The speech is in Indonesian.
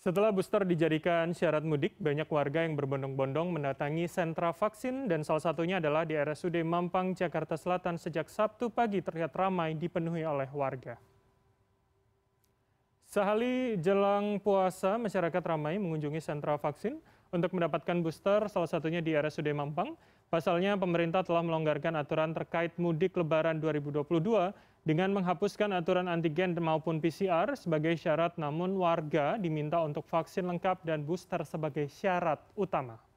Setelah booster dijadikan syarat mudik, banyak warga yang berbondong-bondong mendatangi sentra vaksin dan salah satunya adalah di RSUD Mampang, Jakarta Selatan sejak Sabtu pagi terlihat ramai dipenuhi oleh warga. Sehari jelang puasa, masyarakat ramai mengunjungi sentra vaksin untuk mendapatkan booster, salah satunya di RSUD Mampang. Pasalnya, pemerintah telah melonggarkan aturan terkait mudik lebaran 2022 dengan menghapuskan aturan antigen maupun PCR sebagai syarat, namun warga diminta untuk vaksin lengkap dan booster sebagai syarat utama.